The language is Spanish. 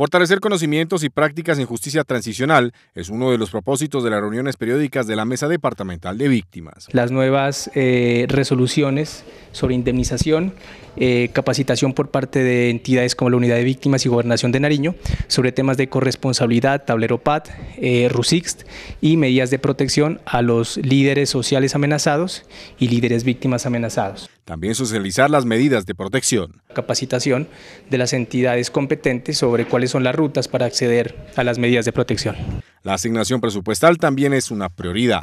Fortalecer conocimientos y prácticas en justicia transicional es uno de los propósitos de las reuniones periódicas de la Mesa Departamental de Víctimas. Las nuevas eh, resoluciones sobre indemnización, eh, capacitación por parte de entidades como la Unidad de Víctimas y Gobernación de Nariño sobre temas de corresponsabilidad, tablero PAD, eh, RUSIXT y medidas de protección a los líderes sociales amenazados y líderes víctimas amenazados. También socializar las medidas de protección. Capacitación de las entidades competentes sobre cuáles son las rutas para acceder a las medidas de protección. La asignación presupuestal también es una prioridad.